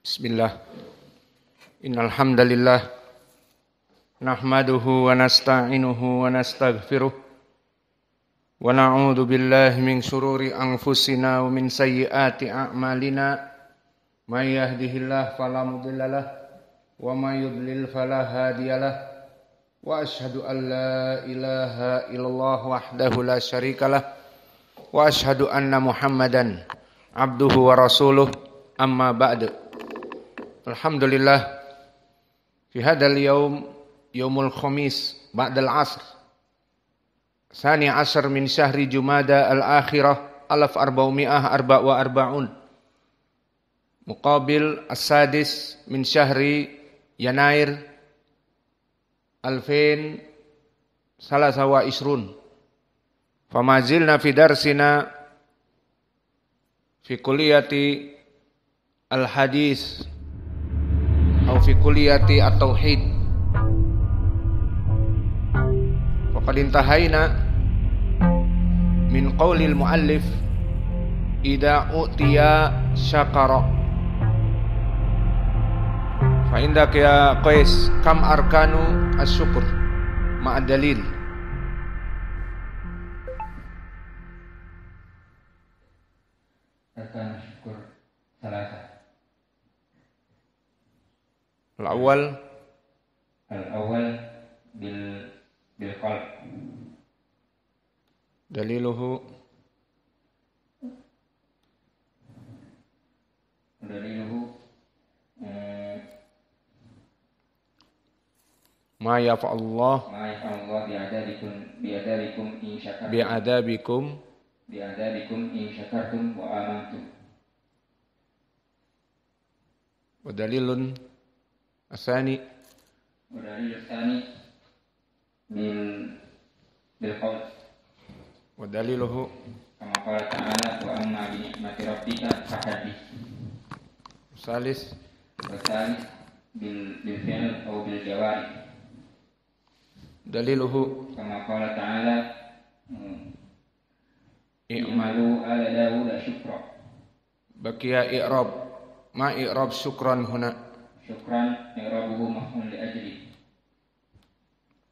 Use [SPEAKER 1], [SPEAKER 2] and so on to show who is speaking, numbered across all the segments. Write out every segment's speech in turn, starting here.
[SPEAKER 1] Bismillah. Innal hamdalillah nahmaduhu wa nasta'inuhu wa nastaghfiruh wa na'udzu billahi min shururi anfusina wa min sayyiati a'malina may yahdihillahu fala mudhillalah wa may yudlil fala hadiyalah wa ashhadu an la ilaha illallah wahdahu la syarikalah wa ashhadu anna muhammadan abduhu wa rasuluh amma ba'du Alhamdulillah fi hadzal yaum yaumul khamis ba'dal asr sani asr min syahri jumada al akhirah alaf arba'umi'ah arba' wa arba'un muqabil as-sadis min syahri yanair alfin salasawa isrun famazilna fi darsina fi kulliyati al hadis atau fi kuliyati at-tauhid faqad intahaina min qawlil muallif idza utiya syakara fa indaka ya qais kam arkanu asyukur ma'a dalil awal al awal bil bil qalb daliluhu daliluhu eh, ma yaf'al Allah ma yaf'al Allah bi adabikum in syakartum bi adabikum in syakartum wa amantum wa dalilun الثاني والدليل الثاني من بالقول ودليله كما قال تعالى وأما بنعمة ربك فحدث الثالث والثالث بالفعل أو بالجوارح دليله كما قال تعالى اعملوا آل داود شكرا بقي إعراب ما إعراب شكرا هنا syukran rabbuhu maf'ul li ajli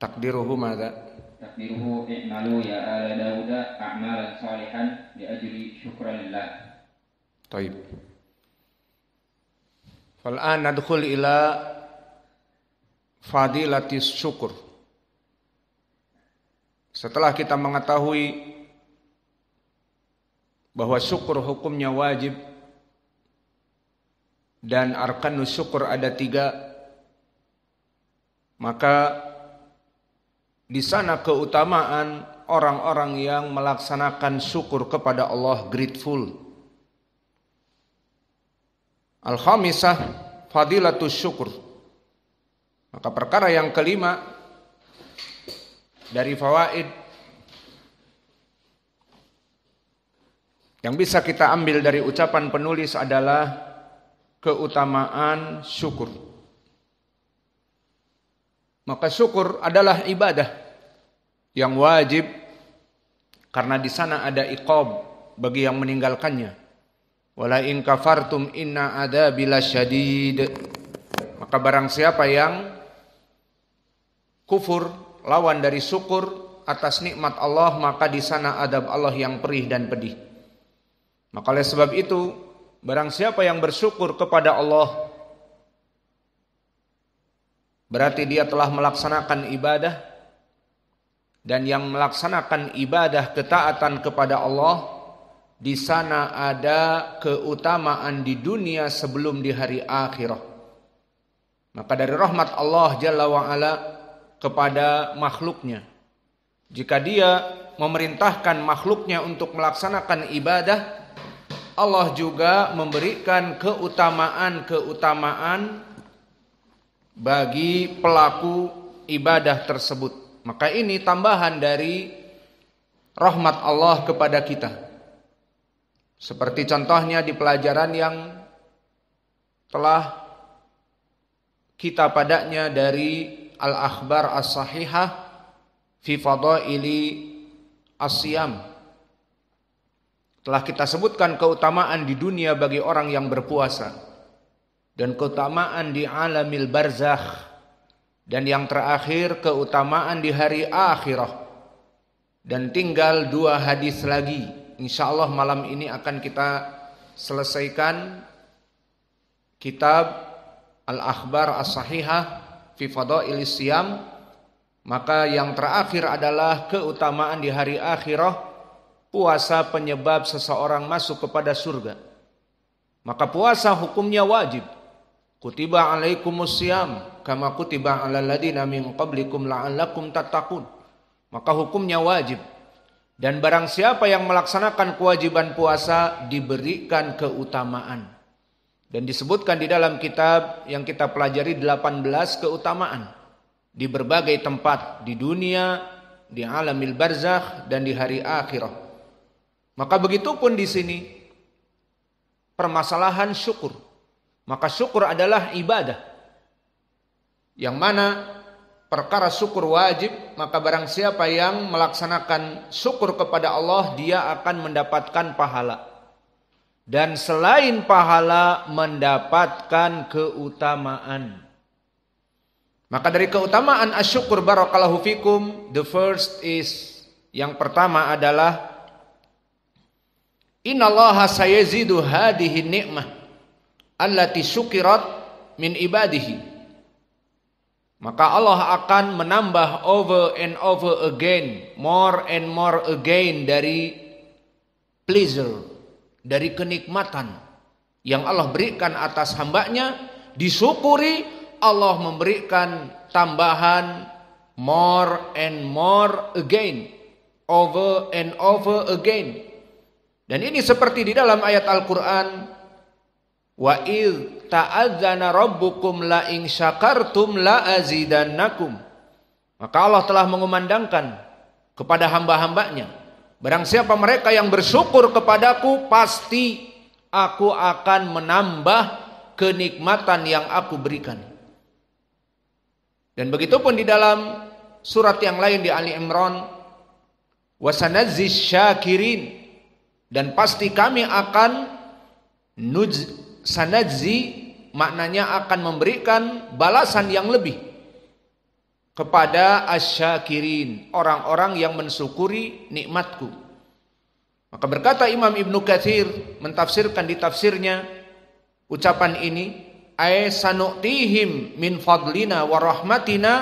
[SPEAKER 1] takdiruhu madza takdiruhu i'malu ya ala dauda a'malan salihan li ajli syukran lillah طيب فالآن nadkhul ila fadilatis syukur. Setelah kita mengetahui bahwa syukur hukumnya wajib dan arkanus syukur ada tiga, maka di sana keutamaan orang-orang yang melaksanakan syukur kepada Allah grateful. Al-khamisah fadilatus syukur. Maka perkara yang kelima dari fawaid yang bisa kita ambil dari ucapan penulis adalah keutamaan syukur. Maka syukur adalah ibadah yang wajib karena di sana ada iqab bagi yang meninggalkannya. Wala in kafartum inna bila syadid. Maka barang siapa yang kufur lawan dari syukur atas nikmat Allah maka di sana adab Allah yang perih dan pedih. Maka oleh sebab itu Barang siapa yang bersyukur kepada Allah berarti dia telah melaksanakan ibadah dan yang melaksanakan ibadah ketaatan kepada Allah di sana ada keutamaan di dunia sebelum di hari akhirah. Maka dari rahmat Allah Jalla wa'ala kepada makhluknya. Jika dia memerintahkan makhluknya untuk melaksanakan ibadah, Allah juga memberikan keutamaan-keutamaan bagi pelaku ibadah tersebut. Maka ini tambahan dari rahmat Allah kepada kita. Seperti contohnya di pelajaran yang telah kita padanya dari Al-Akhbar As-Sahihah fi Fadha'ili As-Siyam. As-Siyam telah kita sebutkan keutamaan di dunia bagi orang yang berpuasa dan keutamaan di alamil barzakh dan yang terakhir keutamaan di hari akhirah dan tinggal dua hadis lagi insya Allah malam ini akan kita selesaikan kitab Al-Akhbar As-Sahihah fi Fadail Siyam maka yang terakhir adalah keutamaan di hari akhirah puasa penyebab seseorang masuk kepada surga. Maka puasa hukumnya wajib. Kutiba alaikumus siyam kama kutiba alal ladina min qablikum la'allakum tattaqun. Maka hukumnya wajib. Dan barang siapa yang melaksanakan kewajiban puasa diberikan keutamaan. Dan disebutkan di dalam kitab yang kita pelajari 18 keutamaan. Di berbagai tempat di dunia, di alamil barzakh dan di hari akhirat. Maka begitu pun di sini permasalahan syukur. Maka syukur adalah ibadah. Yang mana perkara syukur wajib, maka barang siapa yang melaksanakan syukur kepada Allah, dia akan mendapatkan pahala. Dan selain pahala mendapatkan keutamaan. Maka dari keutamaan asyukur barakallahu fikum, the first is yang pertama adalah Allah sayazidu hadhihi ni'mah allati sukirat min ibadihi. Maka Allah akan menambah over and over again, more and more again dari pleasure, dari kenikmatan yang Allah berikan atas hambanya, disyukuri Allah memberikan tambahan more and more again, over and over again. Dan ini seperti di dalam ayat Al-Qur'an wa id ta'adzana rabbukum la ing syakartum la azidannakum. Maka Allah telah mengumandangkan kepada hamba-hambanya, barang siapa mereka yang bersyukur kepadaku pasti aku akan menambah kenikmatan yang aku berikan. Dan begitu pun di dalam surat yang lain di Ali Imran Wasanazis syakirin dan pasti kami akan nuj sanajzi maknanya akan memberikan balasan yang lebih kepada asyakirin orang-orang yang mensyukuri nikmatku maka berkata Imam Ibnu Katsir mentafsirkan di tafsirnya ucapan ini ay sanu'tihim min fadlina wa rahmatina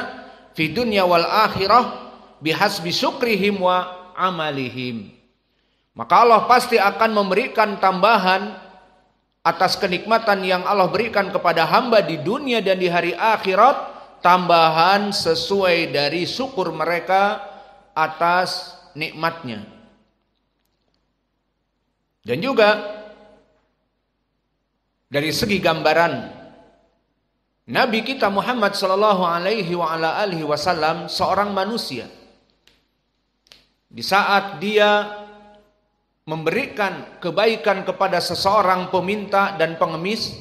[SPEAKER 1] fi dunya wal akhirah bihasbi syukrihim wa amalihim maka Allah pasti akan memberikan tambahan atas kenikmatan yang Allah berikan kepada hamba di dunia dan di hari akhirat tambahan sesuai dari syukur mereka atas nikmatnya. Dan juga dari segi gambaran Nabi kita Muhammad Shallallahu Alaihi Wasallam seorang manusia di saat dia memberikan kebaikan kepada seseorang peminta dan pengemis,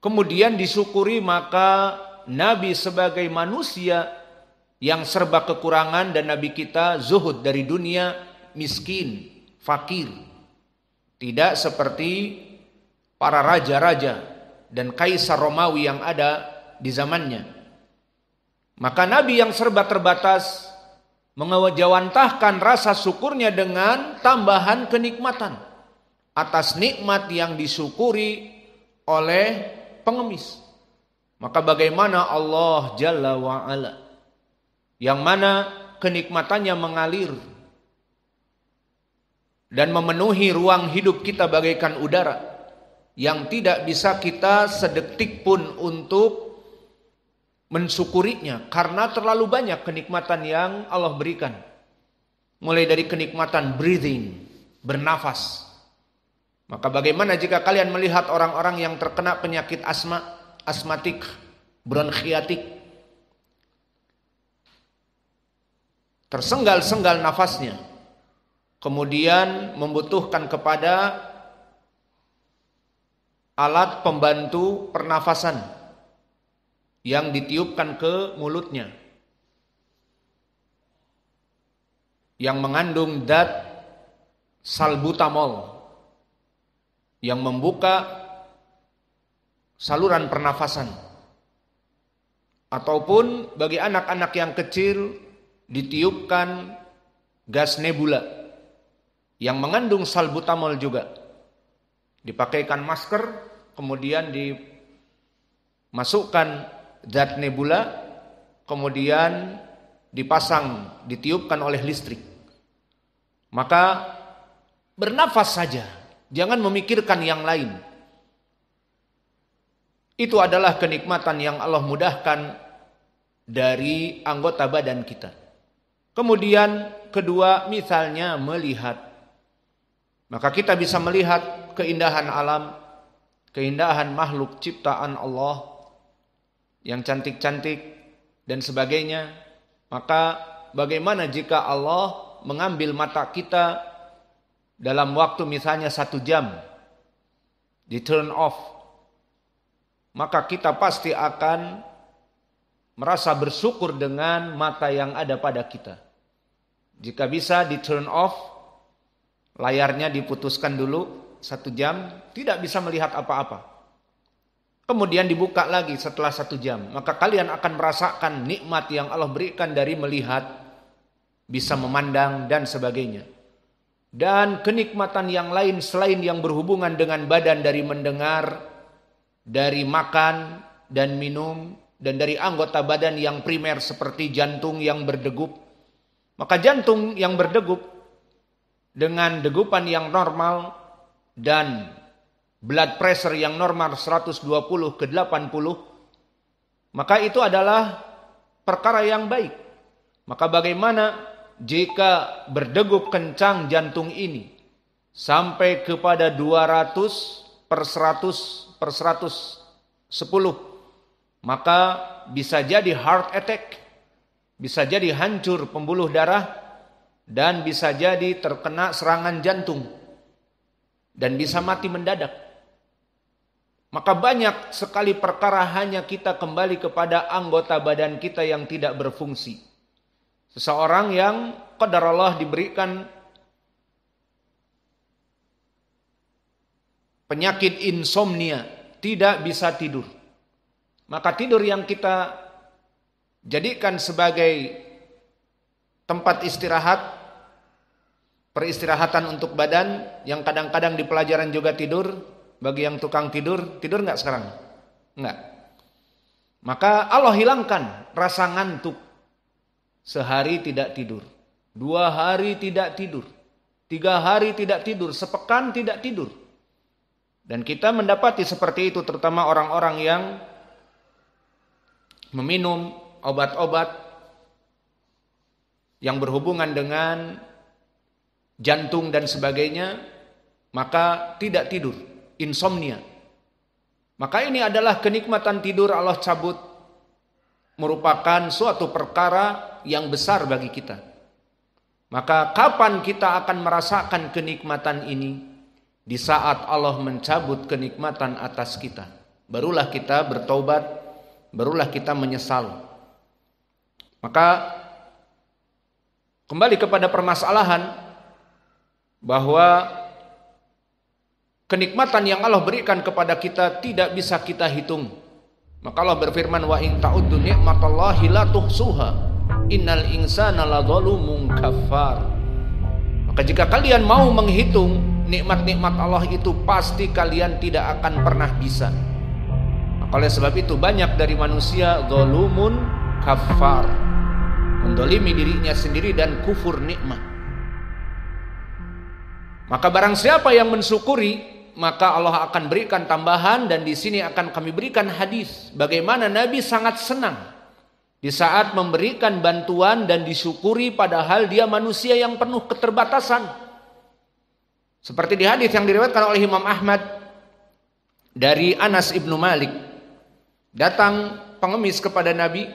[SPEAKER 1] kemudian disyukuri maka Nabi sebagai manusia yang serba kekurangan dan Nabi kita zuhud dari dunia miskin, fakir. Tidak seperti para raja-raja dan kaisar Romawi yang ada di zamannya. Maka Nabi yang serba terbatas mengejawantahkan rasa syukurnya dengan tambahan kenikmatan atas nikmat yang disyukuri oleh pengemis. Maka bagaimana Allah Jalla wa'ala yang mana kenikmatannya mengalir dan memenuhi ruang hidup kita bagaikan udara yang tidak bisa kita sedetik pun untuk mensyukurinya karena terlalu banyak kenikmatan yang Allah berikan. Mulai dari kenikmatan breathing, bernafas. Maka bagaimana jika kalian melihat orang-orang yang terkena penyakit asma, asmatik, bronkiatik, tersenggal-senggal nafasnya, kemudian membutuhkan kepada alat pembantu pernafasan yang ditiupkan ke mulutnya yang mengandung dat salbutamol yang membuka saluran pernafasan ataupun bagi anak-anak yang kecil ditiupkan gas nebula yang mengandung salbutamol juga dipakaikan masker kemudian dimasukkan zat nebula kemudian dipasang, ditiupkan oleh listrik. Maka bernafas saja, jangan memikirkan yang lain. Itu adalah kenikmatan yang Allah mudahkan dari anggota badan kita. Kemudian kedua misalnya melihat. Maka kita bisa melihat keindahan alam, keindahan makhluk ciptaan Allah yang cantik-cantik dan sebagainya. Maka bagaimana jika Allah mengambil mata kita dalam waktu misalnya satu jam, di turn off, maka kita pasti akan merasa bersyukur dengan mata yang ada pada kita. Jika bisa di turn off, layarnya diputuskan dulu satu jam, tidak bisa melihat apa-apa. Kemudian dibuka lagi setelah satu jam. Maka kalian akan merasakan nikmat yang Allah berikan dari melihat, bisa memandang dan sebagainya. Dan kenikmatan yang lain selain yang berhubungan dengan badan dari mendengar, dari makan dan minum, dan dari anggota badan yang primer seperti jantung yang berdegup. Maka jantung yang berdegup dengan degupan yang normal dan blood pressure yang normal 120 ke 80, maka itu adalah perkara yang baik. Maka bagaimana jika berdegup kencang jantung ini sampai kepada 200 per 100 per 110 maka bisa jadi heart attack bisa jadi hancur pembuluh darah dan bisa jadi terkena serangan jantung dan bisa mati mendadak maka banyak sekali perkara hanya kita kembali kepada anggota badan kita yang tidak berfungsi. Seseorang yang kadar Allah diberikan penyakit insomnia, tidak bisa tidur. Maka tidur yang kita jadikan sebagai tempat istirahat, peristirahatan untuk badan yang kadang-kadang di pelajaran juga tidur, bagi yang tukang tidur, tidur nggak sekarang? Nggak. Maka Allah hilangkan rasa ngantuk. Sehari tidak tidur. Dua hari tidak tidur. Tiga hari tidak tidur. Sepekan tidak tidur. Dan kita mendapati seperti itu terutama orang-orang yang meminum obat-obat yang berhubungan dengan jantung dan sebagainya, maka tidak tidur insomnia. Maka ini adalah kenikmatan tidur Allah cabut merupakan suatu perkara yang besar bagi kita. Maka kapan kita akan merasakan kenikmatan ini? Di saat Allah mencabut kenikmatan atas kita. Barulah kita bertobat, barulah kita menyesal. Maka kembali kepada permasalahan bahwa Kenikmatan yang Allah berikan kepada kita tidak bisa kita hitung. Maka Allah berfirman wa in ta'uddu ni'matallahi la tuhsuha. Innal insana ladzalumun kafar. Maka jika kalian mau menghitung nikmat-nikmat Allah itu pasti kalian tidak akan pernah bisa. Maka oleh sebab itu banyak dari manusia zolumun kafar. Mendolimi dirinya sendiri dan kufur nikmat. Maka barang siapa yang mensyukuri maka Allah akan berikan tambahan dan di sini akan kami berikan hadis bagaimana Nabi sangat senang di saat memberikan bantuan dan disyukuri padahal dia manusia yang penuh keterbatasan. Seperti di hadis yang diriwayatkan oleh Imam Ahmad dari Anas ibnu Malik. Datang pengemis kepada Nabi,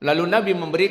[SPEAKER 1] lalu Nabi memberi